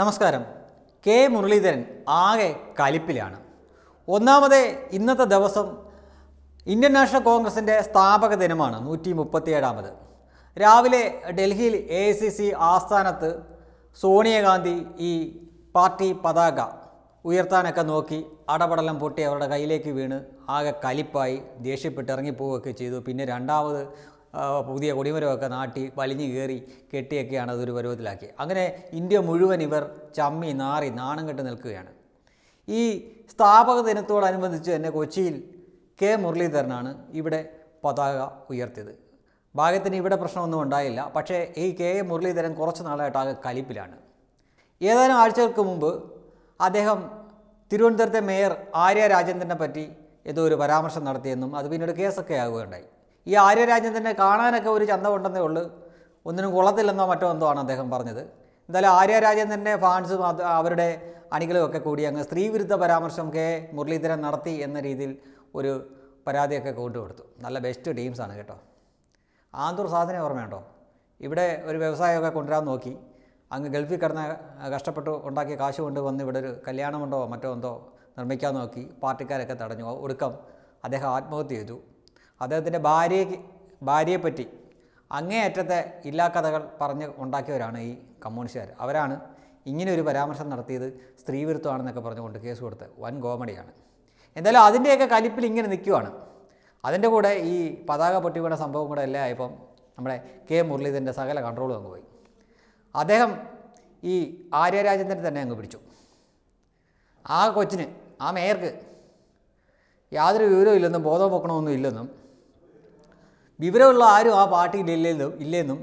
നമസ്കാരം കെ മുരളീധരൻ ആകെ കലിപ്പിലാണ് ഒന്നാമത് ഇന്നത്തെ ദിവസം ഇന്ത്യൻ നാഷണൽ കോൺഗ്രസിൻ്റെ സ്ഥാപക ദിനമാണ് നൂറ്റി മുപ്പത്തിയേഴാമത് രാവിലെ ഡൽഹിയിൽ എ ഐ സി സി ആസ്ഥാനത്ത് സോണിയാഗാന്ധി ഈ പാർട്ടി പതാക ഉയർത്താനൊക്കെ നോക്കി അടപടലം പൊട്ടി അവരുടെ കയ്യിലേക്ക് വീണ് ആകെ കലിപ്പായി ദേഷ്യപ്പെട്ട് ഇറങ്ങിപ്പോവുകയൊക്കെ ചെയ്തു പിന്നെ രണ്ടാമത് പുതിയ കൊടിമരമൊക്കെ നാട്ടി വലിഞ്ഞു കയറി കെട്ടിയൊക്കെയാണ് അതൊരു പരുവത്തിലാക്കി അങ്ങനെ ഇന്ത്യ മുഴുവൻ ഇവർ ചമ്മി നാറി നാണം കെട്ട് നിൽക്കുകയാണ് ഈ സ്ഥാപക ദിനത്തോടനുബന്ധിച്ച് തന്നെ കൊച്ചിയിൽ കെ മുരളീധരനാണ് ഇവിടെ പതാക ഉയർത്തിയത് ഭാഗ്യത്തിന് ഇവിടെ പ്രശ്നമൊന്നും ഉണ്ടായില്ല പക്ഷേ ഈ കെ എ മുരളീധരൻ കുറച്ച് നാളായിട്ട് ആകെ കലിപ്പിലാണ് ഏതാനും ആഴ്ചകൾക്ക് മുമ്പ് അദ്ദേഹം തിരുവനന്തപുരത്തെ മേയർ ആര്യ രാജേന്ദ്രനെ പറ്റി ഏതോ ഒരു പരാമർശം നടത്തിയെന്നും അത് പിന്നീട് കേസൊക്കെ ആകുകയുണ്ടായി ഈ ആര്യരാജ്യം തന്നെ കാണാനൊക്കെ ഒരു ഉണ്ടെന്നേ ഉള്ളൂ ഒന്നിനും കൊള്ളത്തില്ലെന്നോ മറ്റോ എന്തോ ആണ് അദ്ദേഹം പറഞ്ഞത് എന്തായാലും ആര്യരാജ്യം തന്നെ ഫാൻസും അവരുടെ അണികളും ഒക്കെ കൂടി അങ്ങ് സ്ത്രീവിരുദ്ധ പരാമർശം കെ മുരളീധരൻ നടത്തി എന്ന രീതിയിൽ ഒരു പരാതിയൊക്കെ കൊണ്ടുകൊടുത്തു നല്ല ബെസ്റ്റ് ടീംസാണ് കേട്ടോ ആന്തൂർ സാധന ഓർമ്മയുണ്ടോ ഇവിടെ ഒരു വ്യവസായമൊക്കെ കൊണ്ടുവരാൻ നോക്കി അങ്ങ് ഗൾഫിൽ കിടന്ന കഷ്ടപ്പെട്ട് ഉണ്ടാക്കിയ കാശ് കൊണ്ട് വന്ന് ഇവിടെ ഒരു കല്യാണമുണ്ടോ മറ്റോ എന്തോ നിർമ്മിക്കാൻ നോക്കി പാർട്ടിക്കാരൊക്കെ തടഞ്ഞു ഒടുക്കം അദ്ദേഹം ആത്മഹത്യ ചെയ്തു അദ്ദേഹത്തിൻ്റെ ഭാര്യയെ ഭാര്യയെപ്പറ്റി അങ്ങേയറ്റത്തെ കഥകൾ പറഞ്ഞ് ഉണ്ടാക്കിയവരാണ് ഈ കമ്മ്യൂണിസ്റ്റുകാർ അവരാണ് ഇങ്ങനെ ഒരു പരാമർശം നടത്തിയത് സ്ത്രീവിരുദ്ധമാണെന്നൊക്കെ പറഞ്ഞുകൊണ്ട് കേസ് കൊടുത്ത് വൻ കോമഡിയാണ് എന്തായാലും അതിൻ്റെയൊക്കെ കലിപ്പിൽ ഇങ്ങനെ നിൽക്കുവാണ് അതിൻ്റെ കൂടെ ഈ പതാക പൊട്ടിവീണ സംഭവം കൂടെ എല്ലാം ആയപ്പം നമ്മുടെ കെ മുരളീധരൻ്റെ സകല കൺട്രോൾ അങ്ങ് പോയി അദ്ദേഹം ഈ ആര്യരാജേന്ദ്രൻ തന്നെ അങ്ങ് പിടിച്ചു ആ കൊച്ചിന് ആ മേയർക്ക് യാതൊരു വിവരവും ഇല്ലെന്നും ബോധം പൊക്കണമൊന്നും ഇല്ലെന്നും വിവരമുള്ള ആരും ആ പാർട്ടിയിലില്ലെന്നും ഇല്ലെന്നും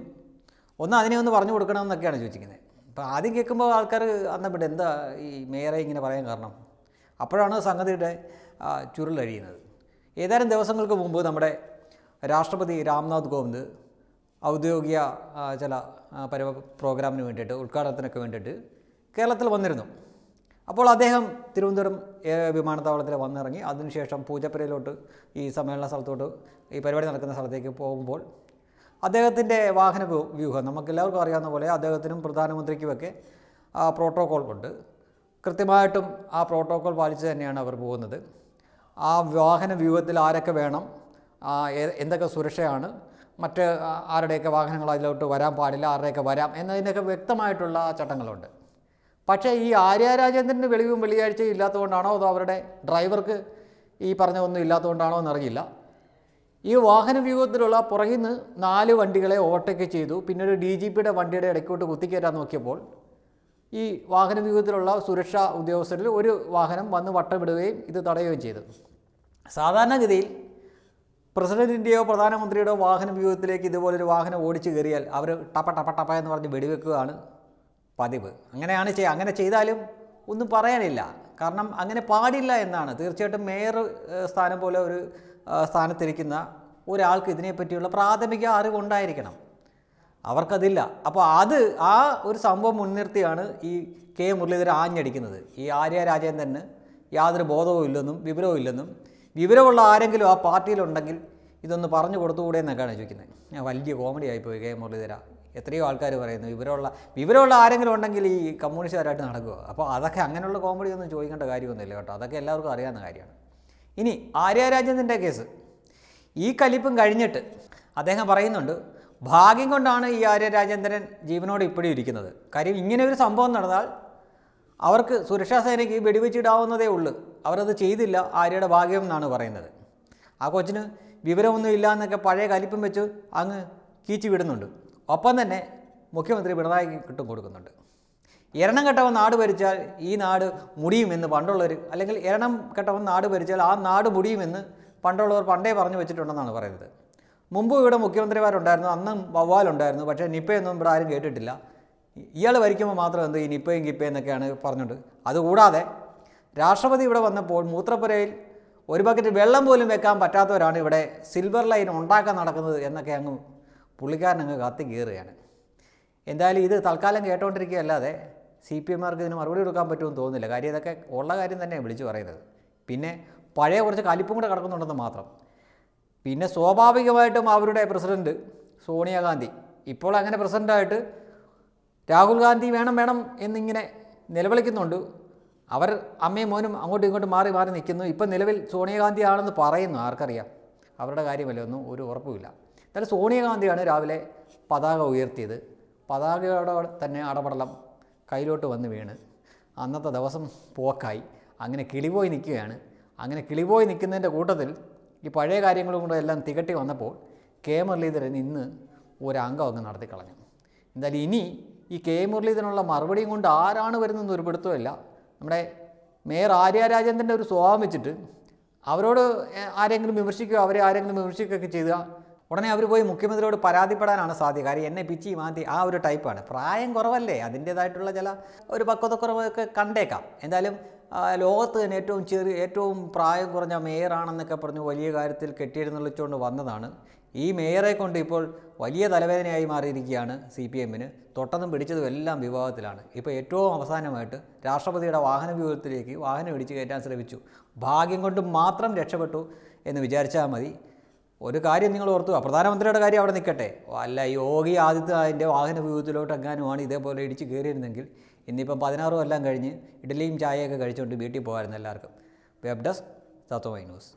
ഒന്ന് അതിനെ ഒന്ന് പറഞ്ഞു കൊടുക്കണമെന്നൊക്കെയാണ് ചോദിക്കുന്നത് അപ്പോൾ ആദ്യം കേൾക്കുമ്പോൾ ആൾക്കാർ അന്നപ്പെട്ട് എന്താ ഈ മേയറെ ഇങ്ങനെ പറയാൻ കാരണം അപ്പോഴാണ് സംഗതിയുടെ അഴിയുന്നത് ഏതാനും ദിവസങ്ങൾക്ക് മുമ്പ് നമ്മുടെ രാഷ്ട്രപതി രാംനാഥ് കോവിന്ദ് ഔദ്യോഗിക ചില പരി പ്രോഗ്രാമിന് വേണ്ടിയിട്ട് ഉദ്ഘാടനത്തിനൊക്കെ വേണ്ടിയിട്ട് കേരളത്തിൽ വന്നിരുന്നു അപ്പോൾ അദ്ദേഹം തിരുവനന്തപുരം വിമാനത്താവളത്തിൽ വന്നിറങ്ങി അതിനുശേഷം പൂജപ്പുരയിലോട്ട് ഈ സമ്മേളന സ്ഥലത്തോട്ട് ഈ പരിപാടി നടക്കുന്ന സ്ഥലത്തേക്ക് പോകുമ്പോൾ അദ്ദേഹത്തിൻ്റെ വാഹന വ്യൂഹം നമുക്കെല്ലാവർക്കും അറിയാവുന്ന പോലെ അദ്ദേഹത്തിനും പ്രധാനമന്ത്രിക്കുമൊക്കെ പ്രോട്ടോകോൾ ഉണ്ട് കൃത്യമായിട്ടും ആ പ്രോട്ടോകോൾ പാലിച്ച് തന്നെയാണ് അവർ പോകുന്നത് ആ വാഹന വ്യൂഹത്തിൽ ആരൊക്കെ വേണം എന്തൊക്കെ സുരക്ഷയാണ് മറ്റ് ആരുടെയൊക്കെ വാഹനങ്ങൾ അതിലോട്ട് വരാൻ പാടില്ല ആരുടെയൊക്കെ വരാം എന്നതിൻ്റെയൊക്കെ വ്യക്തമായിട്ടുള്ള ചട്ടങ്ങളുണ്ട് പക്ഷേ ഈ ആര്യ വെളിവും വെള്ളിയാഴ്ചയും ഇല്ലാത്തതുകൊണ്ടാണോ അതോ അവരുടെ ഡ്രൈവർക്ക് ഈ പറഞ്ഞ ഒന്നും ഇല്ലാത്തതുകൊണ്ടാണോ എന്നറിയില്ല ഈ വാഹന വ്യൂഹത്തിലുള്ള പുറകിൽ നിന്ന് നാല് വണ്ടികളെ ഓവർടേക്ക് ചെയ്തു ഒരു ഡി ജി പിയുടെ വണ്ടിയുടെ ഇടയ്ക്കോട്ട് കുത്തിക്കയറ്റാൻ നോക്കിയപ്പോൾ ഈ വാഹന വ്യൂഹത്തിലുള്ള സുരക്ഷാ ഉദ്യോഗസ്ഥരിൽ ഒരു വാഹനം വന്ന് വട്ടമിടുകയും ഇത് തടയുകയും ചെയ്തു സാധാരണഗതിയിൽ പ്രസിഡന്റിൻ്റെയോ പ്രധാനമന്ത്രിയുടെയോ വാഹന വ്യൂഹത്തിലേക്ക് ഇതുപോലൊരു വാഹനം ഓടിച്ചു കയറിയാൽ അവർ ടപ്പ ടപ്പ ടപ്പ എന്ന് പറഞ്ഞ് വെടിവെക്കുകയാണ് പതിവ് അങ്ങനെയാണ് ചെയ്യുക അങ്ങനെ ചെയ്താലും ഒന്നും പറയാനില്ല കാരണം അങ്ങനെ പാടില്ല എന്നാണ് തീർച്ചയായിട്ടും മേയർ സ്ഥാനം പോലെ ഒരു സ്ഥാനത്തിരിക്കുന്ന ഒരാൾക്ക് ഇതിനെപ്പറ്റിയുള്ള പ്രാഥമിക അറിവുണ്ടായിരിക്കണം അവർക്കതില്ല അപ്പോൾ അത് ആ ഒരു സംഭവം മുൻനിർത്തിയാണ് ഈ കെ മുരളീധരൻ ആഞ്ഞടിക്കുന്നത് ഈ ആര്യ രാജേന്ദ്രന് യാതൊരു ബോധവും ഇല്ലെന്നും വിവരവും ഇല്ലെന്നും വിവരമുള്ള ആരെങ്കിലും ആ പാർട്ടിയിലുണ്ടെങ്കിൽ ഇതൊന്ന് പറഞ്ഞു കൊടുത്തുകൂടെ എന്നൊക്കെയാണ് ചോദിക്കുന്നത് ഞാൻ വലിയ കോമഡി ആയിപ്പോയി കെ മുരളീധര എത്രയോ ആൾക്കാർ പറയുന്നു വിവരമുള്ള വിവരമുള്ള ആരെങ്കിലും ഉണ്ടെങ്കിൽ ഈ കമ്മ്യൂണിസ്റ്റുകാരായിട്ട് നടക്കുക അപ്പോൾ അതൊക്കെ അങ്ങനെയുള്ള കോമഡി ഒന്നും ചോദിക്കേണ്ട കാര്യമൊന്നുമില്ല കേട്ടോ അതൊക്കെ എല്ലാവർക്കും അറിയാവുന്ന കാര്യമാണ് ഇനി ആര്യരാജേന്ദ്രൻ്റെ കേസ് ഈ കലിപ്പും കഴിഞ്ഞിട്ട് അദ്ദേഹം പറയുന്നുണ്ട് ഭാഗ്യം കൊണ്ടാണ് ഈ ആര്യരാജേന്ദ്രൻ ജീവനോട് ഇപ്പോഴും ഇരിക്കുന്നത് കാര്യം ഇങ്ങനെ ഒരു സംഭവം നടന്നാൽ അവർക്ക് സുരക്ഷാ സേനയ്ക്ക് വെടിവെച്ചിടാവുന്നതേ ഉള്ളൂ അവരത് ചെയ്തില്ല ആര്യയുടെ ഭാഗ്യം എന്നാണ് പറയുന്നത് ആ കൊച്ചിന് വിവരമൊന്നും ഇല്ല എന്നൊക്കെ പഴയ കലിപ്പും വെച്ച് അങ്ങ് കീച്ചു വിടുന്നുണ്ട് ഒപ്പം തന്നെ മുഖ്യമന്ത്രി പിണറായി കിട്ടും കൊടുക്കുന്നുണ്ട് എരണം കെട്ടവൻ നാട് ഭരിച്ചാൽ ഈ നാട് മുടിയുമെന്ന് പണ്ടുള്ളവർ അല്ലെങ്കിൽ എരണം കെട്ടവൻ നാട് ഭരിച്ചാൽ ആ നാട് മുടിയുമെന്ന് പണ്ടുള്ളവർ പണ്ടേ പറഞ്ഞു വെച്ചിട്ടുണ്ടെന്നാണ് പറയുന്നത് മുമ്പ് ഇവിടെ മുഖ്യമന്ത്രിമാരുണ്ടായിരുന്നു അന്നും വവ്വാലുണ്ടായിരുന്നു പക്ഷേ നിപ്പയൊന്നും ഇവിടെ ആരും കേട്ടിട്ടില്ല ഇയാൾ ഭരിക്കുമ്പോൾ മാത്രം എന്ത് ഈ നിപ്പയും കിപ്പയും എന്നൊക്കെയാണ് പറഞ്ഞുണ്ട് അതുകൂടാതെ രാഷ്ട്രപതി ഇവിടെ വന്നപ്പോൾ മൂത്രപ്പുരയിൽ ഒരു ബക്കറ്റ് വെള്ളം പോലും വെക്കാൻ പറ്റാത്തവരാണ് ഇവിടെ സിൽവർ ലൈൻ ഉണ്ടാക്കാൻ നടക്കുന്നത് എന്നൊക്കെ അങ്ങ് പുള്ളിക്കാരനങ്ങ് കത്തി കീറുകയാണ് എന്തായാലും ഇത് തൽക്കാലം കേട്ടോണ്ടിരിക്കുകയല്ലാതെ സി പി എമ്മാർക്ക് ഇതിന് മറുപടി കൊടുക്കാൻ പറ്റുമെന്ന് തോന്നുന്നില്ല കാര്യം ഇതൊക്കെ ഉള്ള കാര്യം തന്നെയാണ് വിളിച്ചു പറയുന്നത് പിന്നെ പഴയ കുറച്ച് കലിപ്പും കൂടെ കിടക്കുന്നുണ്ടെന്ന് മാത്രം പിന്നെ സ്വാഭാവികമായിട്ടും അവരുടെ പ്രസിഡൻറ്റ് സോണിയാഗാന്ധി ഇപ്പോൾ അങ്ങനെ പ്രസിഡൻ്റായിട്ട് രാഹുൽ ഗാന്ധി വേണം വേണം എന്നിങ്ങനെ നിലവിളിക്കുന്നുണ്ട് അവർ അമ്മയും മോനും അങ്ങോട്ടും ഇങ്ങോട്ടും മാറി മാറി നിൽക്കുന്നു ഇപ്പം നിലവിൽ ആണെന്ന് പറയുന്നു ആർക്കറിയാം അവരുടെ കാര്യമല്ലേ ഒന്നും ഒരു ഉറപ്പുമില്ല എന്നാൽ സോണിയാഗാന്ധിയാണ് രാവിലെ പതാക ഉയർത്തിയത് പതാകയോടെ തന്നെ അടപടലം കയ്യിലോട്ട് വന്ന് വീണ് അന്നത്തെ ദിവസം പോക്കായി അങ്ങനെ കിളിപോയി നിൽക്കുകയാണ് അങ്ങനെ കിളിപോയി നിൽക്കുന്നതിൻ്റെ കൂട്ടത്തിൽ ഈ പഴയ കാര്യങ്ങളും കൂടെ എല്ലാം തികട്ടി വന്നപ്പോൾ കെ മുരളീധരൻ ഇന്ന് ഒരംഗം അങ്ങ് നടത്തിക്കളഞ്ഞു എന്തായാലും ഇനി ഈ കെ മുരളീധരനുള്ള മറുപടിയും കൊണ്ട് ആരാണ് വരുന്നതെന്ന് ഒരു പിടുത്തമില്ല നമ്മുടെ മേയർ ആര്യ രാജേന്ദ്രൻ്റെ ഒരു സ്വഭാവം വെച്ചിട്ട് അവരോട് ആരെങ്കിലും വിമർശിക്കുകയോ അവരെ ആരെങ്കിലും വിമർശിക്കുകയൊക്കെ ചെയ്താൽ ഉടനെ അവർ പോയി മുഖ്യമന്ത്രിയോട് പരാതിപ്പെടാനാണ് സാധ്യത കാര്യം എന്നെ പിച്ചി മാറ്റി ആ ഒരു ടൈപ്പാണ് പ്രായം കുറവല്ലേ അതിൻ്റേതായിട്ടുള്ള ചില ഒരു പക്വതക്കുറവൊക്കെ കണ്ടേക്കാം എന്തായാലും ലോകത്ത് തന്നെ ഏറ്റവും ചെറിയ ഏറ്റവും പ്രായം കുറഞ്ഞ മേയറാണെന്നൊക്കെ പറഞ്ഞു വലിയ കാര്യത്തിൽ കെട്ടിയിരുന്നുള്ളിച്ചുകൊണ്ട് വന്നതാണ് ഈ മേയറെ കൊണ്ട് ഇപ്പോൾ വലിയ തലവേദനയായി മാറിയിരിക്കുകയാണ് സി പി എമ്മിന് തൊട്ടതും പിടിച്ചതും എല്ലാം വിവാഹത്തിലാണ് ഇപ്പോൾ ഏറ്റവും അവസാനമായിട്ട് രാഷ്ട്രപതിയുടെ വാഹന വ്യൂഹത്തിലേക്ക് വാഹനം ഇടിച്ച് കയറ്റാൻ ശ്രമിച്ചു ഭാഗ്യം കൊണ്ട് മാത്രം രക്ഷപ്പെട്ടു എന്ന് വിചാരിച്ചാൽ മതി ഒരു കാര്യം നിങ്ങൾ ഓർത്തു പ്രധാനമന്ത്രിയുടെ കാര്യം അവിടെ നിൽക്കട്ടെ അല്ല യോഗി ആദിത്യനാഥിൻ്റെ വാഹന വിഭവത്തിലോട്ട് എങ്ങാനുമാണ് ഇതേപോലെ ഇടിച്ച് കയറിയിരുന്നെങ്കിൽ ഇന്നിപ്പം പതിനാറും എല്ലാം കഴിഞ്ഞ് ഇഡലിയും ചായയൊക്കെ കഴിച്ചുകൊണ്ട് വീട്ടിൽ പോകാമായിരുന്നു എല്ലാവർക്കും വെബ് ഡെസ്ക് തത്വമൈ ന്യൂസ്